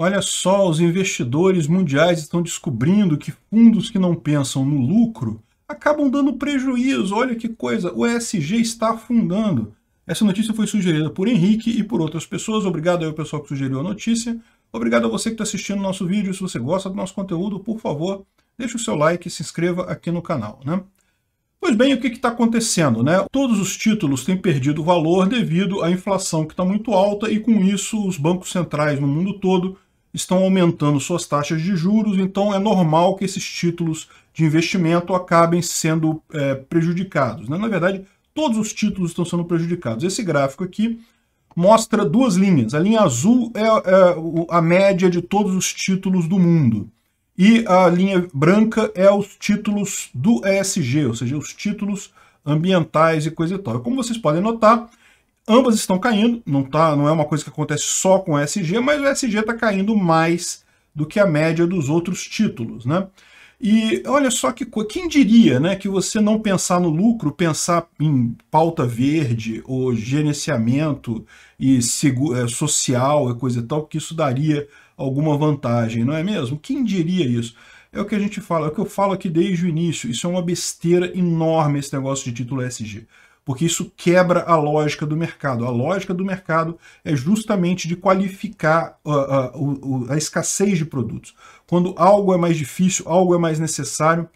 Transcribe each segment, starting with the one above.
Olha só, os investidores mundiais estão descobrindo que fundos que não pensam no lucro acabam dando prejuízo. Olha que coisa, o ESG está afundando. Essa notícia foi sugerida por Henrique e por outras pessoas. Obrigado ao pessoal que sugeriu a notícia. Obrigado a você que está assistindo nosso vídeo. Se você gosta do nosso conteúdo, por favor, deixe o seu like e se inscreva aqui no canal. Né? Pois bem, o que está acontecendo? Né? Todos os títulos têm perdido valor devido à inflação que está muito alta e com isso os bancos centrais no mundo todo estão aumentando suas taxas de juros, então é normal que esses títulos de investimento acabem sendo é, prejudicados. Né? Na verdade, todos os títulos estão sendo prejudicados. Esse gráfico aqui mostra duas linhas. A linha azul é, é a média de todos os títulos do mundo. E a linha branca é os títulos do ESG, ou seja, os títulos ambientais e coisa e tal. Como vocês podem notar, Ambas estão caindo, não, tá, não é uma coisa que acontece só com o SG, mas o SG está caindo mais do que a média dos outros títulos. Né? E olha só que coisa, quem diria né, que você não pensar no lucro, pensar em pauta verde ou gerenciamento e seguro, é, social e coisa e tal, que isso daria alguma vantagem, não é mesmo? Quem diria isso? É o que a gente fala, é o que eu falo aqui desde o início, isso é uma besteira enorme esse negócio de título SG porque isso quebra a lógica do mercado. A lógica do mercado é justamente de qualificar a, a, a, a escassez de produtos. Quando algo é mais difícil, algo é mais necessário,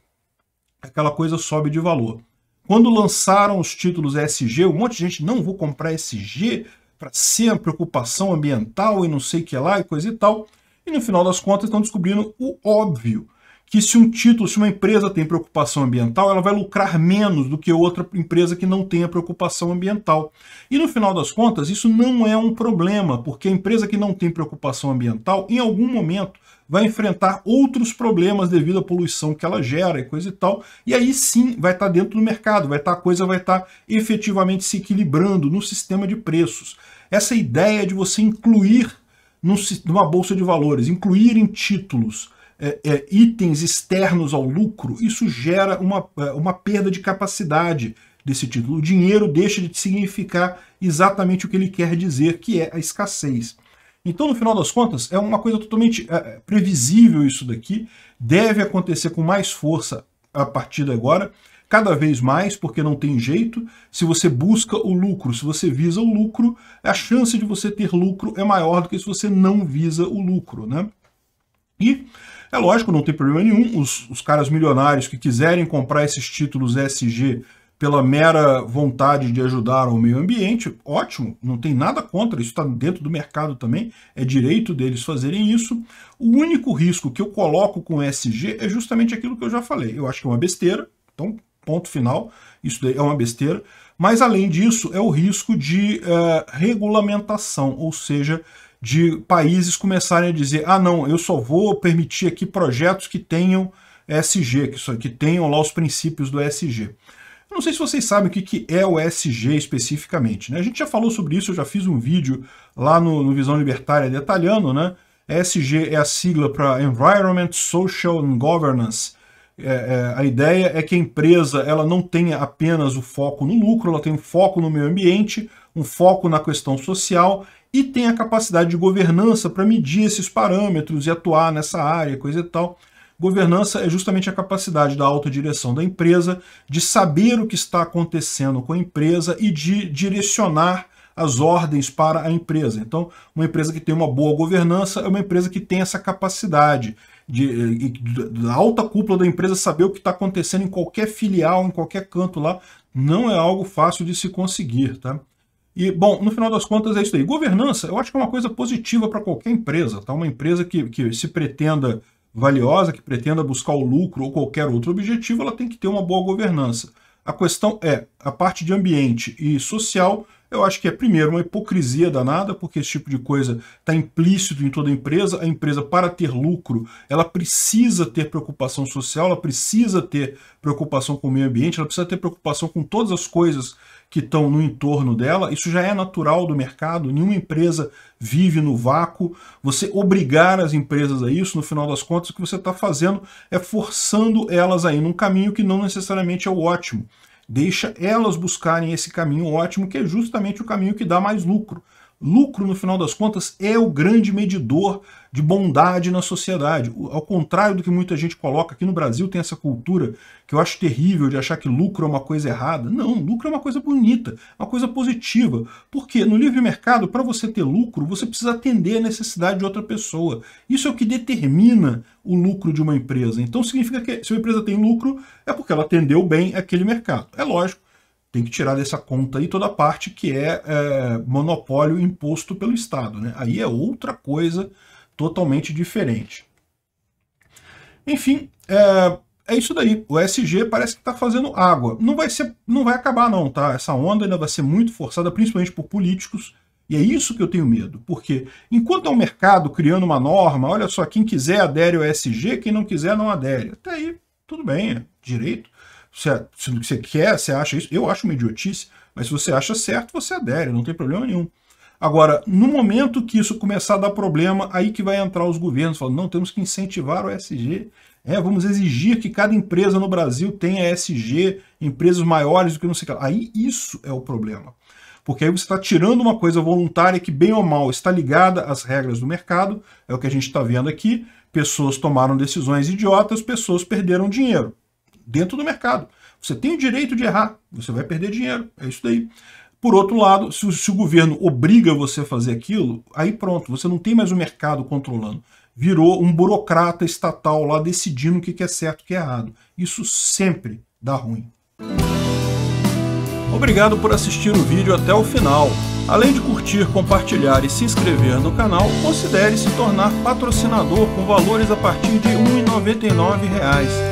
aquela coisa sobe de valor. Quando lançaram os títulos SG, um monte de gente, não vou comprar SG para ser a preocupação ambiental e não sei o que lá e coisa e tal. E no final das contas estão descobrindo o óbvio, que se um título, se uma empresa tem preocupação ambiental, ela vai lucrar menos do que outra empresa que não tenha preocupação ambiental. E no final das contas, isso não é um problema, porque a empresa que não tem preocupação ambiental, em algum momento, vai enfrentar outros problemas devido à poluição que ela gera e coisa e tal, e aí sim vai estar tá dentro do mercado, vai estar tá, a coisa vai estar tá efetivamente se equilibrando no sistema de preços. Essa ideia de você incluir numa bolsa de valores, incluir em títulos, é, é, itens externos ao lucro, isso gera uma, é, uma perda de capacidade desse título. O dinheiro deixa de significar exatamente o que ele quer dizer, que é a escassez. Então, no final das contas, é uma coisa totalmente é, é, previsível isso daqui, deve acontecer com mais força a partir de agora, cada vez mais, porque não tem jeito. Se você busca o lucro, se você visa o lucro, a chance de você ter lucro é maior do que se você não visa o lucro, né? E é lógico, não tem problema nenhum, os, os caras milionários que quiserem comprar esses títulos SG pela mera vontade de ajudar o meio ambiente, ótimo, não tem nada contra, isso está dentro do mercado também, é direito deles fazerem isso. O único risco que eu coloco com o SG é justamente aquilo que eu já falei. Eu acho que é uma besteira, então ponto final, isso é uma besteira. Mas além disso, é o risco de uh, regulamentação, ou seja, de países começarem a dizer ah, não, eu só vou permitir aqui projetos que tenham SG, que, só, que tenham lá os princípios do SG. não sei se vocês sabem o que, que é o SG especificamente. Né? A gente já falou sobre isso, eu já fiz um vídeo lá no, no Visão Libertária detalhando, né? SG é a sigla para Environment, Social and Governance. É, é, a ideia é que a empresa ela não tenha apenas o foco no lucro, ela tem um foco no meio ambiente, um foco na questão social e tem a capacidade de governança para medir esses parâmetros e atuar nessa área, coisa e tal. Governança é justamente a capacidade da alta direção da empresa de saber o que está acontecendo com a empresa e de direcionar as ordens para a empresa. Então, uma empresa que tem uma boa governança é uma empresa que tem essa capacidade de, da alta cúpula da empresa saber o que está acontecendo em qualquer filial, em qualquer canto lá. Não é algo fácil de se conseguir, tá? E, bom, no final das contas é isso aí. Governança, eu acho que é uma coisa positiva para qualquer empresa, tá? Uma empresa que, que se pretenda valiosa, que pretenda buscar o lucro ou qualquer outro objetivo, ela tem que ter uma boa governança. A questão é, a parte de ambiente e social eu acho que é, primeiro, uma hipocrisia danada, porque esse tipo de coisa está implícito em toda empresa. A empresa, para ter lucro, ela precisa ter preocupação social, ela precisa ter preocupação com o meio ambiente, ela precisa ter preocupação com todas as coisas que estão no entorno dela. Isso já é natural do mercado, nenhuma empresa vive no vácuo. Você obrigar as empresas a isso, no final das contas, o que você está fazendo é forçando elas aí num caminho que não necessariamente é o ótimo. Deixa elas buscarem esse caminho ótimo, que é justamente o caminho que dá mais lucro. Lucro, no final das contas, é o grande medidor de bondade na sociedade. Ao contrário do que muita gente coloca, aqui no Brasil tem essa cultura que eu acho terrível de achar que lucro é uma coisa errada. Não, lucro é uma coisa bonita, é uma coisa positiva. Porque no livre mercado, para você ter lucro, você precisa atender a necessidade de outra pessoa. Isso é o que determina o lucro de uma empresa. Então significa que se uma empresa tem lucro, é porque ela atendeu bem aquele mercado. É lógico tem que tirar dessa conta aí toda a parte que é, é monopólio imposto pelo Estado. Né? Aí é outra coisa totalmente diferente. Enfim, é, é isso daí. O SG parece que está fazendo água. Não vai, ser, não vai acabar não, tá? Essa onda ainda vai ser muito forçada, principalmente por políticos, e é isso que eu tenho medo, porque enquanto é um mercado criando uma norma, olha só, quem quiser adere ao SG, quem não quiser não adere. Até aí, tudo bem, é direito. Se, você quer, você acha isso, eu acho uma idiotice, mas se você acha certo, você adere, não tem problema nenhum. Agora, no momento que isso começar a dar problema, aí que vai entrar os governos falando, não, temos que incentivar o SG, é, vamos exigir que cada empresa no Brasil tenha SG, empresas maiores do que não sei o que. Aí isso é o problema. Porque aí você está tirando uma coisa voluntária que, bem ou mal, está ligada às regras do mercado, é o que a gente está vendo aqui. Pessoas tomaram decisões idiotas, pessoas perderam dinheiro dentro do mercado. Você tem o direito de errar, você vai perder dinheiro, é isso daí. Por outro lado, se o, se o governo obriga você a fazer aquilo, aí pronto, você não tem mais o mercado controlando. Virou um burocrata estatal lá decidindo o que é certo e o que é errado. Isso sempre dá ruim. Obrigado por assistir o vídeo até o final. Além de curtir, compartilhar e se inscrever no canal, considere se tornar patrocinador com valores a partir de R$ 1,99